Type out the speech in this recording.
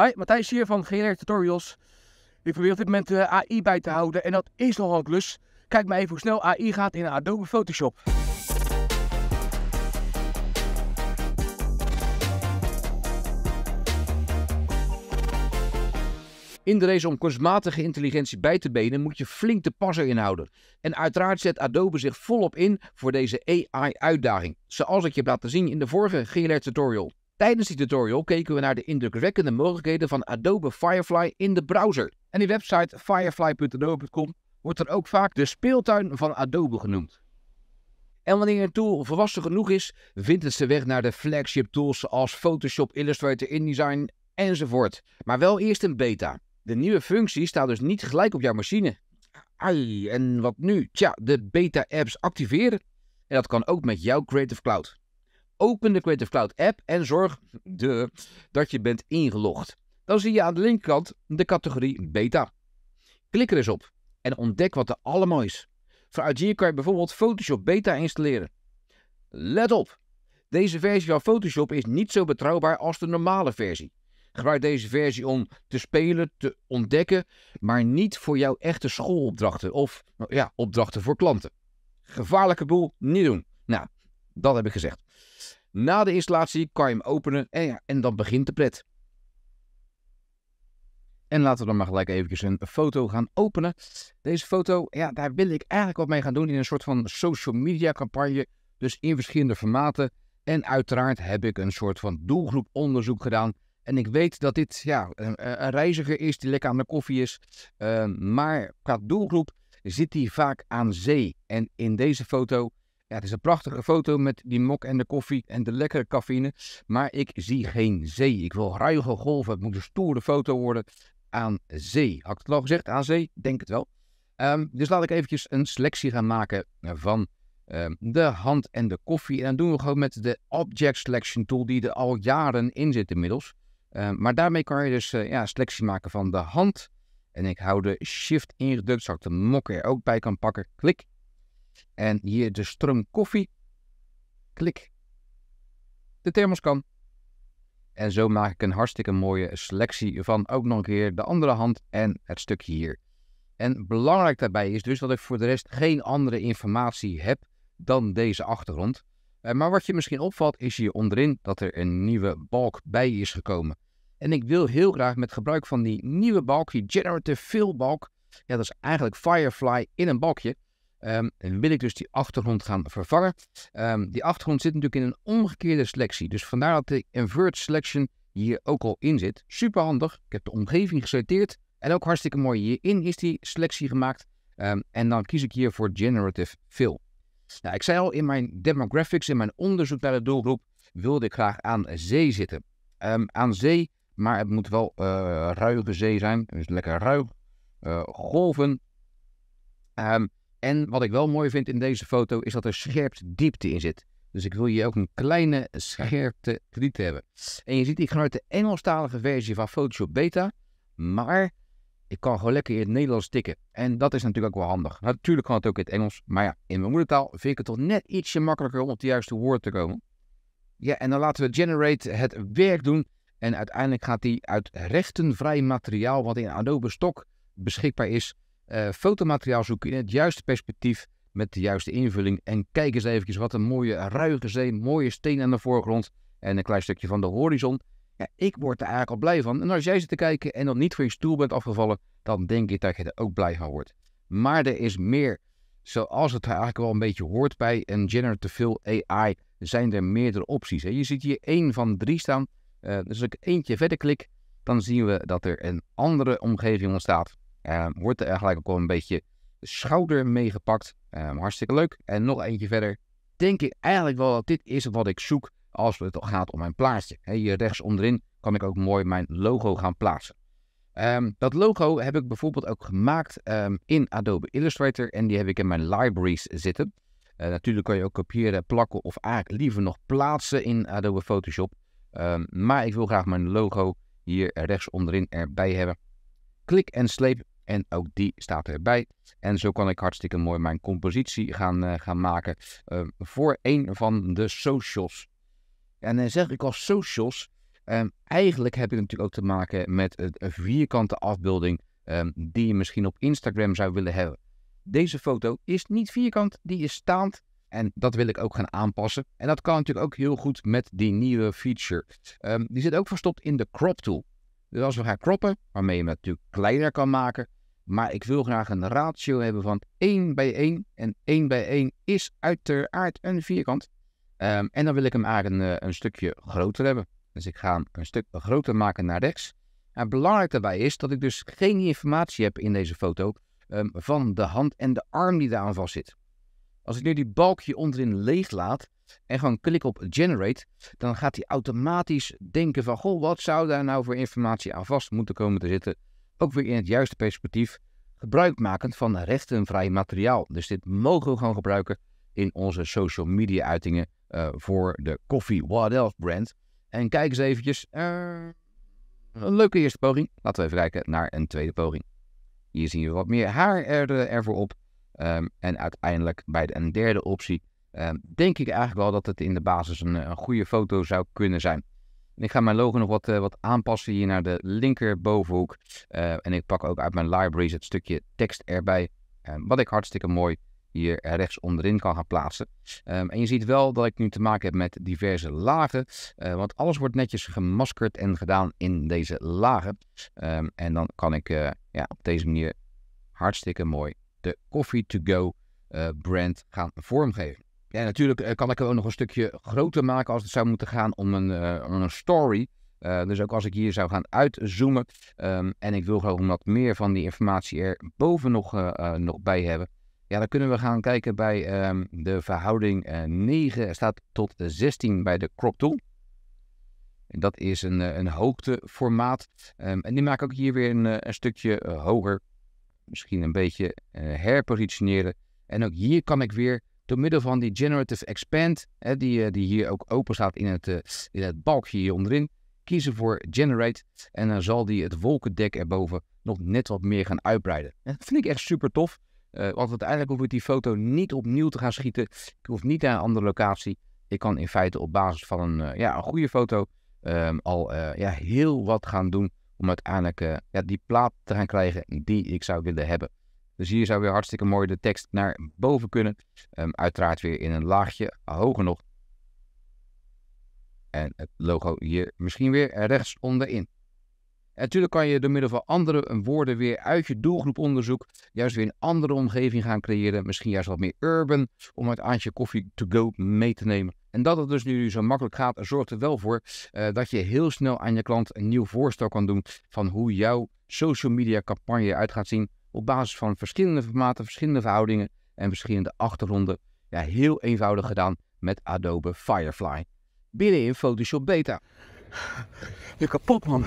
Hi, Matthijs hier van GLR Tutorials. Ik probeer op dit moment eh, AI bij te houden en dat is nogal een klus. Kijk maar even hoe snel AI gaat in Adobe Photoshop. In de race om kunstmatige intelligentie bij te benen moet je flink de passer inhouden. En uiteraard zet Adobe zich volop in voor deze AI-uitdaging, zoals ik je heb laten zien in de vorige GLR tutorial. Tijdens die tutorial keken we naar de indrukwekkende mogelijkheden van Adobe Firefly in de browser. En die website firefly.adobe.com wordt er ook vaak de speeltuin van Adobe genoemd. En wanneer een tool volwassen genoeg is, vindt het zijn weg naar de flagship tools zoals Photoshop, Illustrator, InDesign enzovoort. Maar wel eerst een beta. De nieuwe functie staat dus niet gelijk op jouw machine. Ai, en wat nu? Tja, de beta-apps activeren. En dat kan ook met jouw Creative Cloud. Open de Creative Cloud app en zorg dat je bent ingelogd. Dan zie je aan de linkerkant de categorie beta. Klik er eens op en ontdek wat er allemaal is. Vanuit hier kan je bijvoorbeeld Photoshop beta installeren. Let op! Deze versie van Photoshop is niet zo betrouwbaar als de normale versie. Gebruik deze versie om te spelen, te ontdekken, maar niet voor jouw echte schoolopdrachten of nou ja, opdrachten voor klanten. Gevaarlijke boel, niet doen. Nou, dat heb ik gezegd. Na de installatie kan je hem openen en, ja, en dan begint de pret. En laten we dan maar gelijk even een foto gaan openen. Deze foto, ja, daar wil ik eigenlijk wat mee gaan doen in een soort van social media campagne. Dus in verschillende formaten. En uiteraard heb ik een soort van doelgroeponderzoek gedaan. En ik weet dat dit ja, een, een reiziger is die lekker aan de koffie is. Ehm, maar qua doelgroep zit die vaak aan zee. En in deze foto ja, het is een prachtige foto met die mok en de koffie en de lekkere cafeïne. Maar ik zie geen zee. Ik wil ruige golven. Het moet een stoere foto worden aan zee. Had ik het al gezegd? Aan zee? Denk het wel. Ehm, dus laat ik eventjes een selectie gaan maken van ehm, de hand en de koffie. En dan doen we gewoon met de Object Selection Tool die er al jaren in zit inmiddels. Ehm, maar daarmee kan je dus uh, ja, selectie maken van de hand. En ik hou de shift ingedrukt, zodat ik de mok er ook bij kan pakken. Klik. En hier de strum koffie. Klik. De thermoskan. En zo maak ik een hartstikke mooie selectie van ook nog een keer de andere hand en het stukje hier. En belangrijk daarbij is dus dat ik voor de rest geen andere informatie heb dan deze achtergrond. Eh, maar wat je misschien opvalt is hier onderin dat er een nieuwe balk bij is gekomen. En ik wil heel graag met gebruik van die nieuwe balk, die Generative Fill balk, ja, dat is eigenlijk Firefly in een balkje, Um, en wil ik dus die achtergrond gaan vervangen. Ehm, die achtergrond zit natuurlijk in een omgekeerde selectie. Dus vandaar dat de invert selection hier ook al in zit. Super handig. Ik heb de omgeving geselecteerd. En ook hartstikke mooi. Hierin is die selectie gemaakt. Ehm, en dan kies ik hier voor generative fill. Nou, ik zei al in mijn demographics, in mijn onderzoek naar de doelgroep, wilde ik graag aan zee zitten. aan zee, maar het moet wel eh, ruige zee zijn. Dus lekker ruig. Uh, golven. En wat ik wel mooi vind in deze foto is dat er scherp diepte in zit. Dus ik wil je ook een kleine scherpte krediet hebben. En je ziet, ik ga uit de Engelstalige versie van Photoshop Beta. Maar ik kan gewoon lekker in het Nederlands tikken. En dat is natuurlijk ook wel handig. Natuurlijk kan het ook in het Engels. Maar ja, in mijn moedertaal vind ik het toch net ietsje makkelijker om op de juiste woord te komen. Ja, en dan laten we Generate het werk doen. En uiteindelijk gaat hij uit rechtenvrij materiaal, wat in Adobe Stock beschikbaar is, uh, fotomateriaal zoeken in het juiste perspectief met de juiste invulling. En kijk eens even wat een mooie ruige zee, mooie steen aan de voorgrond en een klein stukje van de horizon. Ja, ik word er eigenlijk al blij van. En als jij zit te kijken en nog niet van je stoel bent afgevallen, dan denk ik dat je er ook blij van wordt. Maar er is meer. Zoals het eigenlijk wel een beetje hoort bij een generative AI, zijn er meerdere opties. Je ziet hier één van drie staan. Eh, dus als ik eentje verder klik, dan zien we dat er een andere omgeving ontstaat. Ehm, wordt er eigenlijk ook wel een beetje schouder meegepakt. Ehm, hartstikke leuk. En nog eentje verder. Denk ik eigenlijk wel dat dit is wat ik zoek als het gaat om mijn plaatje. Hier rechts onderin kan ik ook mooi mijn logo gaan plaatsen. Ehm, dat logo heb ik bijvoorbeeld ook gemaakt in Adobe Illustrator en die heb ik in mijn libraries zitten. Eh, natuurlijk kan je ook kopiëren, plakken of eigenlijk liever nog plaatsen in Adobe Photoshop. maar ik wil graag mijn logo hier rechts onderin erbij hebben. Klik en sleep en ook die staat erbij. En zo kan ik hartstikke mooi mijn compositie gaan, eh, gaan maken ehm, voor een van de socials. En dan eh, zeg ik als socials, ehm, eigenlijk heb ik natuurlijk ook te maken met een vierkante afbeelding ehm, die je misschien op Instagram zou willen hebben. Deze foto is niet vierkant, die is staand. En dat wil ik ook gaan aanpassen. En dat kan natuurlijk ook heel goed met die nieuwe feature. die zit ook verstopt in de crop tool. Dus als we gaan croppen, waarmee je het natuurlijk kleiner kan maken, maar ik wil graag een ratio hebben van 1 bij 1. En 1 bij 1 is uiteraard een vierkant. Ehm, en dan wil ik hem eigenlijk een, eh, een, stukje groter hebben. Dus ik ga hem een stuk groter maken naar rechts. En belangrijk daarbij is dat ik dus geen informatie heb in deze foto ehm, van de hand en de arm die eraan vast zit. Als ik nu die balkje onderin leeg laat en gewoon klik op generate, dan gaat hij automatisch denken van goh, wat zou daar nou voor informatie aan vast moeten komen te zitten ook weer in het juiste perspectief gebruikmakend van rechtenvrij materiaal. Dus dit mogen we gewoon gebruiken in onze social media uitingen eh, voor de Coffee What Else brand. En kijk eens eventjes, eh, een leuke eerste poging. Laten we even kijken naar een tweede poging. Hier zien we wat meer haar er, eh, ervoor op. Ehm, en uiteindelijk bij de, een derde optie ehm, denk ik eigenlijk wel dat het in de basis een, een goede foto zou kunnen zijn. Ik ga mijn logo nog wat, eh, wat aanpassen hier naar de linkerbovenhoek. Eh, en ik pak ook uit mijn libraries het stukje tekst erbij. Eh, wat ik hartstikke mooi hier rechts onderin kan gaan plaatsen. Ehm, en je ziet wel dat ik nu te maken heb met diverse lagen. want alles wordt netjes gemaskerd en gedaan in deze lagen. Ehm, en dan kan ik ja, op deze manier hartstikke mooi de Coffee to Go brand gaan vormgeven. Ja, natuurlijk eh, kan ik het ook nog een stukje groter maken als het zou moeten gaan om een, eh, om een story. Eh, dus ook als ik hier zou gaan uitzoomen ehm, en ik wil gewoon wat meer van die informatie er boven nog, nog bij hebben. Ja, dan kunnen we gaan kijken bij ehm, de verhouding 9 staat tot 16 bij de crop tool. En dat is een, een hoogteformaat. Um, en die maak ik ook hier weer een, een stukje hoger. Misschien een beetje herpositioneren. En ook hier kan ik weer door middel van die Generative Expand, hè, die, eh, die hier ook open staat in het, eh, in het balkje hier onderin, kiezen voor Generate. En dan zal die het wolkendek erboven nog net wat meer gaan uitbreiden. En dat vind ik echt super tof. Eh, want uiteindelijk hoef ik die foto niet opnieuw te gaan schieten. Ik hoef niet naar een andere locatie. Ik kan in feite op basis van een, ja, een goede foto ehm, al ja, heel wat gaan doen. Om uiteindelijk ja, die plaat te gaan krijgen die ik zou willen hebben. Dus hier zou weer hartstikke mooi de tekst naar boven kunnen. Ehm, uiteraard weer in een laagje hoger nog. En het logo hier misschien weer rechts onderin. En natuurlijk kan je door middel van andere woorden weer uit je doelgroeponderzoek juist weer een andere omgeving gaan creëren. Misschien juist wat meer urban om het aantje koffie to go mee te nemen. En dat het dus nu zo makkelijk gaat, zorgt er wel voor eh, dat je heel snel aan je klant een nieuw voorstel kan doen van hoe jouw social media campagne uit gaat zien op basis van verschillende formaten, verschillende verhoudingen en verschillende achtergronden ja, heel eenvoudig gedaan met Adobe Firefly. Binnen in Photoshop Beta. Je kapot man.